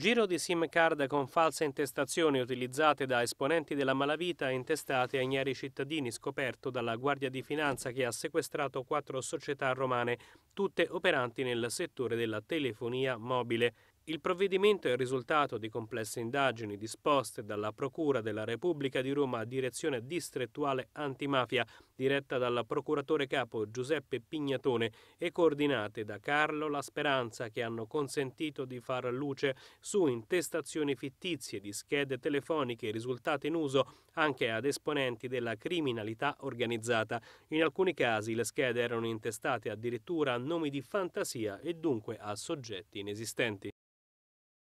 Giro di SIM card con false intestazioni utilizzate da esponenti della malavita e intestate a ignari cittadini scoperto dalla Guardia di Finanza che ha sequestrato quattro società romane, tutte operanti nel settore della telefonia mobile, il provvedimento è il risultato di complesse indagini disposte dalla Procura della Repubblica di Roma a direzione distrettuale antimafia, diretta dal procuratore capo Giuseppe Pignatone e coordinate da Carlo La Speranza, che hanno consentito di far luce su intestazioni fittizie di schede telefoniche risultate in uso anche ad esponenti della criminalità organizzata. In alcuni casi le schede erano intestate addirittura a nomi di fantasia e dunque a soggetti inesistenti.